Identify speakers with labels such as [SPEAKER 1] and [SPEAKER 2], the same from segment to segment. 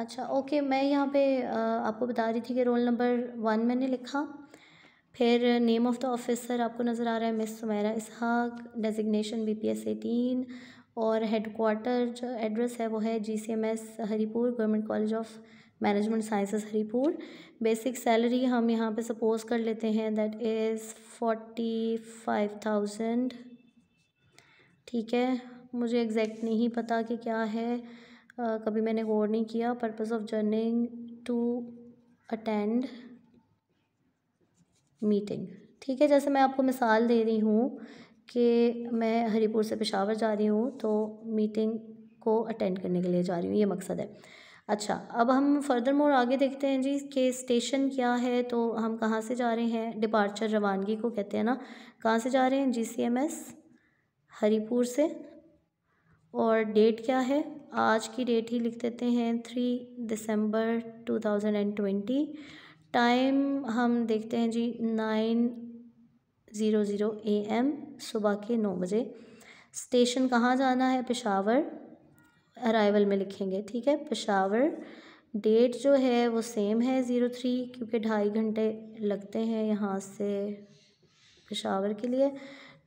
[SPEAKER 1] अच्छा ओके मैं यहाँ पे आपको बता रही थी कि रोल नंबर वन मैंने लिखा फिर नेम ऑफ़ द ऑफिसर आपको नज़र आ रहा है Miss Sumera Ishaq designation B P S eighteen और हेड क्वार्टर जो एड्रेस है वो है G C M S Haripur government college of management sciences Haripur basic salary हम यहाँ पे सपोज़ कर लेते हैं that is forty five thousand ठीक है मुझे एग्जैक्ट नहीं पता कि क्या है कभी मैंने गौर नहीं किया purpose of journeying to attend meeting ठीक है जैसे मैं आपको मिसाल दे रही हूँ कि मैं हरीपुर से पेशावर जा रही हूँ तो मीटिंग को अटेंड करने के लिए जा रही हूँ ये मकसद है अच्छा अब हम फर्दर मोर आगे देखते हैं जी कि स्टेशन क्या है तो हम कहाँ से जा रहे हैं डिपार्चर रवानगी को कहते हैं ना कहाँ से जा रहे हैं G C M S Haripur से और डेट क्या है आज की डेट ही लिख देते हैं three December two thousand and twenty time हम देखते हैं जी nine zero zero A M सुबह के नौ बजे स्टेशन कहाँ जाना है पेशावर अराइवल में लिखेंगे ठीक है पेशावर डेट जो है वो सेम है ज़ीरो थ्री क्योंकि ढाई घंटे लगते हैं यहाँ से पेशावर के लिए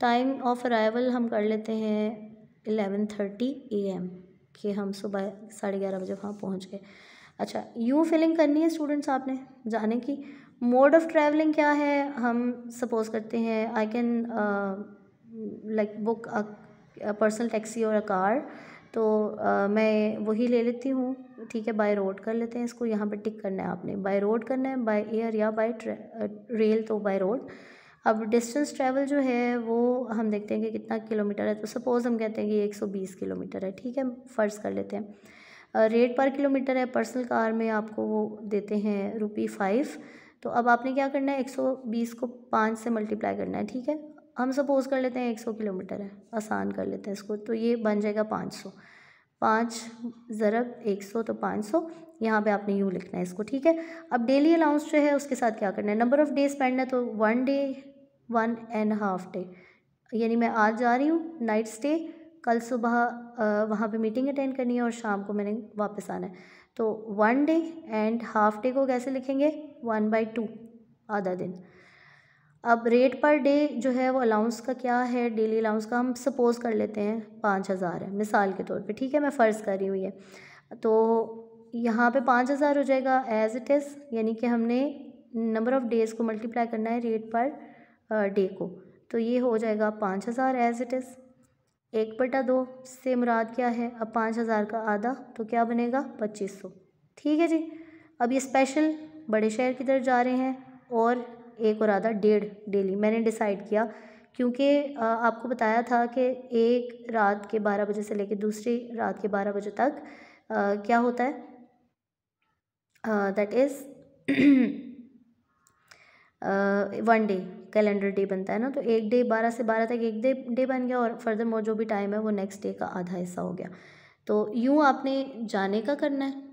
[SPEAKER 1] टाइम ऑफ अराइवल हम कर लेते हैं एलेवन थर्टी ए एम कि हम सुबह साढ़े ग्यारह बजे वहाँ पहुँच गए अच्छा यू फिलिंग करनी है स्टूडेंट्स आपने जाने की मोड ऑफ़ ट्रैवलिंग क्या है हम सपोज़ करते हैं I can like book personal taxi और अ कार तो uh, मैं वही ले लेती हूँ ठीक है बाय रोड कर लेते हैं इसको यहाँ पर टिक करना है आपने बाय रोड करना है बाय एयर या बाय रेल uh, तो बाय रोड अब डिस्टेंस ट्रैवल जो है वो हम देखते हैं कि कितना किलोमीटर है तो सपोज़ हम कहते हैं कि 120 किलोमीटर है ठीक है फ़र्ज़ कर लेते हैं रेट पर किलोमीटर है पर्सनल कार में आपको वो देते हैं रुपी फ़ाइव तो अब आपने क्या करना है 120 को पाँच से मल्टीप्लाई करना है ठीक है हम सपोज़ कर लेते हैं 100 किलोमीटर है आसान कर लेते हैं इसको तो ये बन जाएगा पाँच सौ पाँच ज़रब एक सौ तो पाँच सौ यहाँ पे आपने यूँ लिखना है इसको ठीक है अब डेली अलाउंस जो है उसके साथ क्या करना है नंबर ऑफ़ डे स्पेंड है तो one day one and half day यानी मैं आज जा रही हूँ नाइट स्टे कल सुबह वहाँ पे मीटिंग अटेंड करनी है और शाम को मैंने वापस आना है तो one day and half day को कैसे लिखेंगे वन बाई टू आधा दिन अब रेट पर डे जो है वो अलाउंस का क्या है डेली अलाउंस का हम सपोज़ कर लेते हैं पाँच हज़ार है मिसाल के तौर पे ठीक है मैं फ़र्ज़ कर रही हूँ ये तो यहाँ पे पाँच हज़ार हो जाएगा एज़ इट इज़ यानी कि हमने नंबर ऑफ़ डेज़ को मल्टीप्लाई करना है रेट पर डे को तो ये हो जाएगा पाँच हज़ार एज इट इज़ एक बटा दो से मुराद क्या है अब पाँच हज़ार का आधा तो क्या बनेगा पच्चीस सौ ठीक है जी अब ये स्पेशल बड़े शहर की तरफ जा रहे हैं और एक और आधा डेढ़ डेली मैंने डिसाइड किया क्योंकि आपको बताया था कि एक रात के बारह बजे से लेकर दूसरी रात के बारह बजे तक आ, क्या होता है that is one day calendar day बनता है ना तो एक डे बारह से बारह तक एक डे डे बन गया और फर्दर मोर जो भी टाइम है वो नेक्स्ट डे का आधा हिस्सा हो गया तो यूँ आपने जाने का करना है